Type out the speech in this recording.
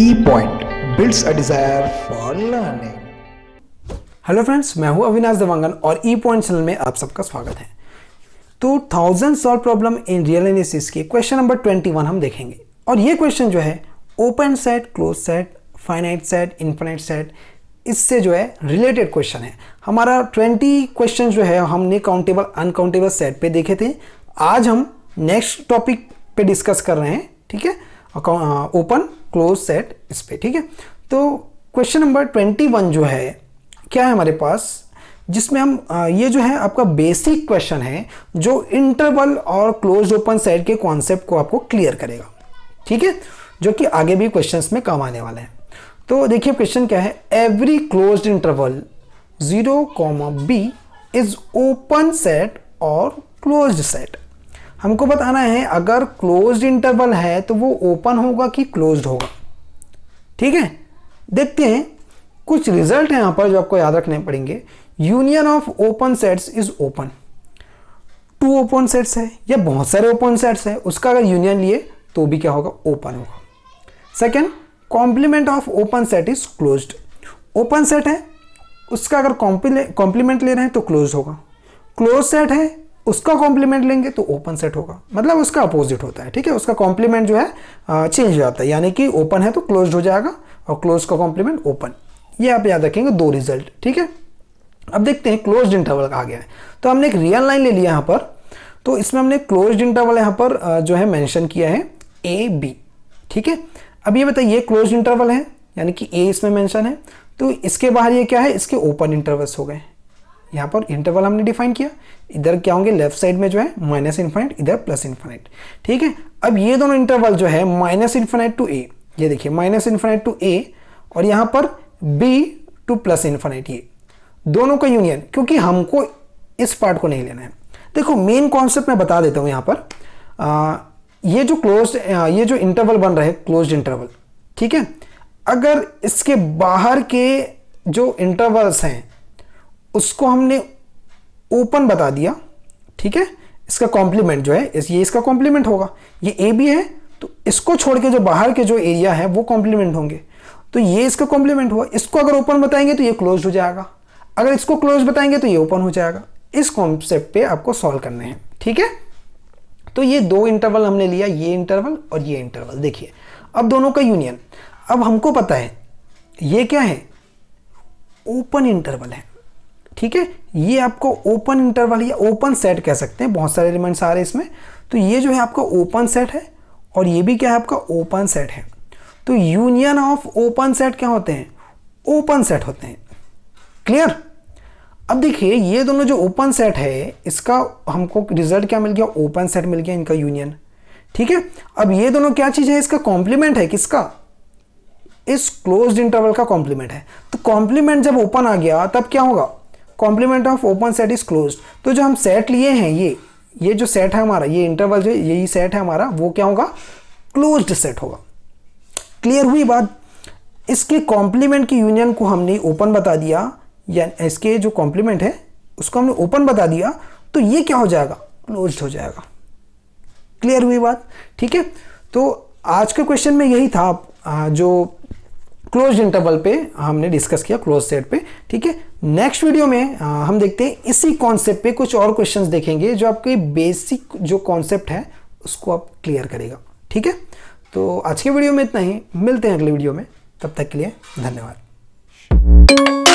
E point builds a desire for learning hello friends मैं हूं अविनाश देवांगन और ई पॉइंट चैनल में आप सबका स्वागत है तो thousand solve problem in real analysis के क्वेश्चन नंबर ट्वेंटी वन हम देखेंगे और ये क्वेश्चन जो है open set close set finite set infinite set इससे जो है रिलेटेड क्वेश्चन है हमारा ट्वेंटी क्वेश्चन जो है हमने काउंटेबल अनकाउंटेबल सेट पे देखे थे आज हम नेक्स्ट टॉपिक पे डिस्कस कर रहे हैं ठीक है ओपन क्लोज सेट इस पर ठीक है तो क्वेश्चन नंबर ट्वेंटी वन जो है क्या है हमारे पास जिसमें हम ये जो है आपका बेसिक क्वेश्चन है जो इंटरवल और क्लोज ओपन सेट के कॉन्सेप्ट को आपको क्लियर करेगा ठीक है जो कि आगे भी क्वेश्चन में काम आने वाले हैं तो देखिए क्वेश्चन क्या है every close interval zero comma B is open set और क्लोज सेट हमको बताना है अगर क्लोज्ड इंटरवल है तो वो ओपन होगा कि क्लोज्ड होगा ठीक है देखते हैं कुछ रिजल्ट हैं यहाँ पर जो आपको याद रखने पड़ेंगे union of open sets is open to open sets है या बहुत सारे ओपन सेट्स है उसका अगर यूनियन लिए तो भी क्या होगा ओपन होगा second complement of open set is close open set है उसका अगर कॉम्प्लीमेंट ले रहे हैं तो क्लोज होगा क्लोज सेट है उसका कॉम्प्लीमेंट लेंगे तो ओपन सेट होगा मतलब उसका अपोजिट होता है ठीक है उसका कॉम्प्लीमेंट जो है चेंज हो जाता है यानी कि ओपन है तो क्लोज हो जाएगा और क्लोज का कॉम्प्लीमेंट ओपन ये आप याद रखेंगे दो रिजल्ट ठीक है अब देखते हैं क्लोज इंटरवल आ गया है तो हमने एक रियल लाइन ले लिया यहाँ पर तो इसमें हमने क्लोज इंटरवल यहाँ पर जो है मैंशन किया है ए बी ठीक है अब ये बताइए ये क्लोज इंटरवल है यानी कि ए इसमें मैंशन है तो इसके बाहर ये क्या है इसके ओपन इंटरवल्स हो गए यहाँ पर इंटरवल हमने डिफाइन किया इधर क्या होंगे लेफ्ट साइड में जो है माइनस इन्फाइनाइट इधर प्लस इन्फाइनाइट ठीक है अब ये दोनों इंटरवल जो है माइनस इन्फाइनाइट टू ए ये देखिए माइनस इन्फाइनाइट टू ए और यहाँ पर बी टू प्लस इन्फाइनाइट ये दोनों का यूनियन क्योंकि हमको इस पार्ट को नहीं लेना है देखो मेन कॉन्सेप्ट मैं बता देता हूँ यहाँ पर आ, ये जो क्लोज ये जो इंटरवल बन रहे क्लोज इंटरवल ठीक है अगर इसके बाहर के जो इंटरवल्स हैं उसको हमने ओपन बता दिया ठीक है इसका कॉम्प्लीमेंट जो है इस ये इसका कॉम्प्लीमेंट होगा ये ए बी है तो इसको छोड़ के जो बाहर के जो एरिया है वो कॉम्प्लीमेंट होंगे तो ये इसका कॉम्प्लीमेंट हुआ इसको अगर ओपन बताएंगे तो ये क्लोज हो जाएगा अगर इसको क्लोज बताएंगे तो ये ओपन हो जाएगा इस कॉन्सेप्ट पे आपको सॉल्व करने हैं ठीक है तो ये दो इंटरवल हमने लिया ये इंटरवल और ये इंटरवल देखिए अब दोनों का यूनियन अब हमको पता है ये क्या है ओपन इंटरवल है ठीक है ये आपको ओपन इंटरवल या ओपन सेट कह सकते हैं बहुत सारे एलिमेंट्स आ रहे हैं इसमें तो ये जो है आपका ओपन सेट है और ये भी क्या है आपका ओपन सेट है तो यूनियन ऑफ ओपन सेट क्या होते हैं ओपन सेट होते हैं क्लियर अब देखिए ये दोनों जो ओपन सेट है इसका हमको रिजल्ट क्या मिल गया ओपन सेट मिल गया इनका यूनियन ठीक है अब ये दोनों क्या चीज़ है इसका कॉम्प्लीमेंट है किसका इस क्लोज्ड इंटरवल का कॉम्प्लीमेंट है तो कॉम्प्लीमेंट जब ओपन आ गया तब क्या होगा complement of open set is close तो जो हम सेट लिए हैं ये ये जो सेट है हमारा ये इंटरवल जो यही सेट है हमारा वो क्या होगा क्लोज्ड सेट होगा क्लियर हुई बात इसके कॉम्प्लीमेंट की यूनियन को हमने ओपन बता दिया या इसके जो कॉम्प्लीमेंट है उसको हमने ओपन बता दिया तो ये क्या हो जाएगा क्लोज्ड हो जाएगा क्लियर हुई बात ठीक है तो आज के क्वेश्चन में यही था जो क्लोज इंटरवल पे हमने डिस्कस किया क्लोज सेट पे ठीक है नेक्स्ट वीडियो में आ, हम देखते हैं इसी कॉन्सेप्ट पे कुछ और क्वेश्चंस देखेंगे जो आपके बेसिक जो कॉन्सेप्ट है उसको आप क्लियर करेगा ठीक है तो आज के वीडियो में इतना ही मिलते हैं अगले वीडियो में तब तक के लिए धन्यवाद